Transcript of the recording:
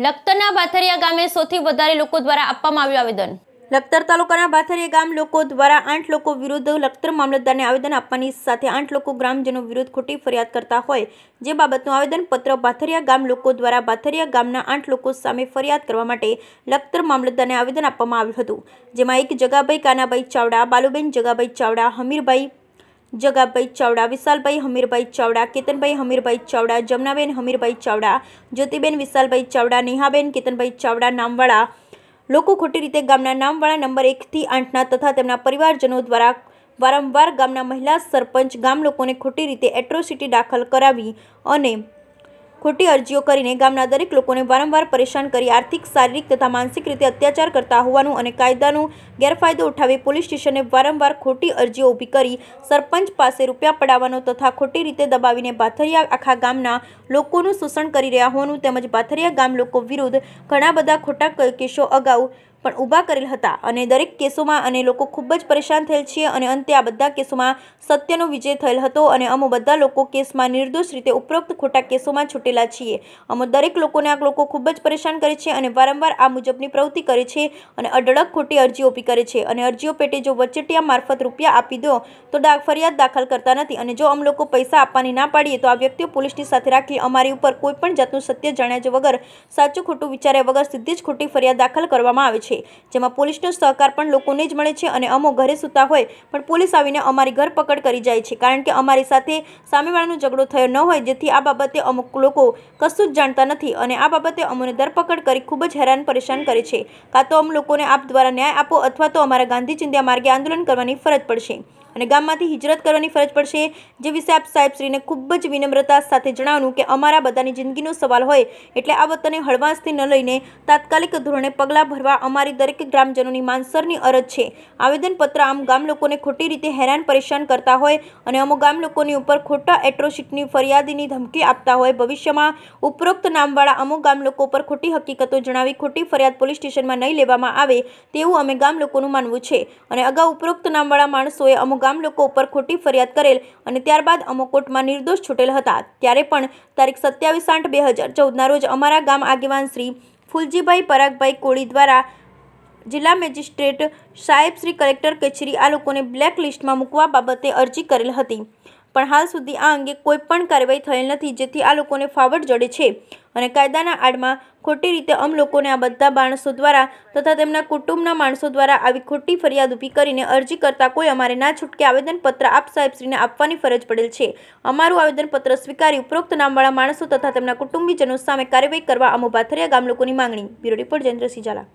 લખતરના બાથરિયા ગામે સૌથી વધારે લોકો દ્વારા આપવામાં આવ્યું આવેદન લખતર તાલુકાના ભાથરિયા ગામ લોકો દ્વારા આઠ લોકો વિરુદ્ધ લખતર મામલતદારને આવેદન આપવાની સાથે આઠ લોકો ગ્રામજનો વિરુદ્ધ ખોટી ફરિયાદ કરતા હોય જે બાબતનું આવેદનપત્ર ભાથરિયા ગામ લોકો દ્વારા બાથરિયા ગામના આઠ લોકો સામે ફરિયાદ કરવા માટે લખતર મામલતદારને આવેદન આપવામાં આવ્યું હતું જેમાં એક જગાભાઈ કાનાભાઈ ચાવડા બાલુબેન જગાભાઈ ચાવડા હમીરભાઈ જગાભાઈ ચાવડા વિશાલભાઈ હમીરભાઈ ચાવડા કેતનભાઈ હમીરભાઈ ચાવડા જમનાબેન હમીરભાઈ ચાવડા જ્યોતિબેન વિશાલભાઈ ચાવડા નેહાબેન કેતનભાઈ ચાવડા નામવાળા લોકો ખોટી રીતે ગામના નામવાળા નંબર એકથી આઠના તથા તેમના પરિવારજનો દ્વારા વારંવાર ગામના મહિલા સરપંચ ગામ લોકોને ખોટી રીતે એટ્રોસિટી દાખલ કરાવી અને ખોટી અરજીઓ કરીને ગામના દરેક લોકોને વારંવાર પરેશાન કરી આર્થિક શારીરિક તથા માનસિક રીતે અત્યાચાર કરતા હોવાનું અને કાયદાનો ગેરફાયદો ઉઠાવી પોલીસ સ્ટેશને વારંવાર ખોટી અરજીઓ ઊભી કરી સરપંચ પાસે રૂપિયા પડાવવાનો તથા ખોટી રીતે દબાવીને બાથરિયા આખા ગામના લોકોનું શોષણ કરી રહ્યા હોવાનું તેમજ બાથરિયા ગામ લોકો વિરુદ્ધ ઘણા બધા ખોટા કેસો અગાઉ પણ ઊભા કરેલ હતા અને દરેક કેસોમાં અને લોકો ખૂબ જ પરેશાન થયેલ છે અને અંતે આ બધા કેસોમાં સત્યનો વિજય થયેલ હતો અને અમો બધા લોકો કેસમાં નિર્દોષ રીતે ઉપરોક્ત ખોટા કેસોમાં છૂટેલા છીએ અમો દરેક લોકોને આ લોકો ખૂબ જ પરેશાન કરે છે અને વારંવાર આ મુજબની પ્રવૃત્તિ કરે છે અને અઢળક ખોટી અરજીઓ ઊભી કરે છે અને અરજીઓ પેટે જો વચેટિયા મારફત રૂપિયા આપી દો તો ફરિયાદ દાખલ કરતા નથી અને જો અમ લોકો પૈસા આપવાની ના પાડીએ તો આ વ્યક્તિઓ પોલીસની સાથે રાખી અમારી ઉપર કોઈપણ જાતનું સત્ય જાણ્યા વગર સાચું ખોટું વિચાર્યા વગર સીધી જ ખોટી ફરિયાદ દાખલ કરવામાં આવે છે છે જેમાં પોલીસનો સહકાર પણ લોકોને જ મળે છે અને અમો ઘરે સૂતા હોય પણ પોલીસ આવીને અમારી ધરપકડ કરી જાય છે કારણ કે અમારી સાથે સામેવાળાનો ઝઘડો થયો ન હોય જેથી આ બાબતે અમુક લોકો કશું જ જાણતા નથી અને આ બાબતે અમોને ધરપકડ કરી ખૂબ જ હેરાન પરેશાન કરે છે કાં તો અમ લોકોને આપ દ્વારા ન્યાય આપો અથવા તો અમારા ગાંધી ચિંધ્યા માર્ગે આંદોલન કરવાની ફરજ પડશે અને ગામમાંથી હિજરત કરવાની ફરજ પડશે જે વિશે આપ સાહેબશ્રીને ખૂબ જ વિનમ્રતા સાથે જણાવ્યું કે અમારા બધાની જિંદગીનો સવાલ હોય એટલે આ વતને હળવાશથી ન લઈને તાત્કાલિક ધોરણે પગલાં ભરવા અમારી દરેક ગ્રામજનોની માનસરની અરજ છે આવેદનપત્ર આમ ગામ લોકોને ખોટી રીતે હેરાન પરેશાન કરતા હોય અને અમુક ગામ લોકોની ઉપર ખોટા એટ્રોસિટીની ફરિયાદીની ધમકી આપતા હોય ભવિષ્યમાં ઉપરોક્ત નામવાળા અમુક ગામ લોકો પર ખોટી હકીકતો જણાવી ખોટી ફરિયાદ પોલીસ સ્ટેશનમાં નહીં લેવામાં આવે તેવું અમે ગામ લોકોનું માનવું છે અને અગાઉ ઉપરોક્ત નામવાળા માણસોએ અમુક ગામ લોકો ઉપર ખોટી ફરિયાદ કરેલ અને ત્યારબાદ અમો કોર્ટમાં નિર્દોષ છૂટેલ હતા ત્યારે પણ તારીખ સત્યાવીસ આઠ બે હજાર ચૌદના રોજ અમારા ગામ આગેવાન શ્રી ફુલજીભાઈ પરાગભાઈ કોળી દ્વારા જિલ્લા મેજિસ્ટ્રેટ સાહેબ શ્રી કલેક્ટર કચેરી આ લોકોને બ્લેક લિસ્ટમાં મૂકવા બાબતે અરજી કરેલ હતી પણ હાલ સુધી આ અંગે કોઈ પણ કાર્યવાહી થયેલ નથી જેથી આ લોકોને ફાવટ જડે છે અને કાયદાના આડમાં ખોટી રીતે અમ લોકોને આ બધા માણસો દ્વારા તથા તેમના કુટુંબના માણસો દ્વારા આવી ખોટી ફરિયાદ ઊભી કરીને અરજી કરતા કોઈ અમારે ના છૂટકે આવેદનપત્ર આપ સાહેબશ્રીને આપવાની ફરજ પડેલ છે અમારું આવેદનપત્ર સ્વીકારી ઉપરોક્ત નામવાળા માણસો તથા તેમના કુટુંબીજનો સામે કાર્યવાહી કરવા અમુભાથરિયા ગામ લોકોની માંગણી બ્યુરો રિપોર્ટ જયેન્દ્રસિંહ ઝાલા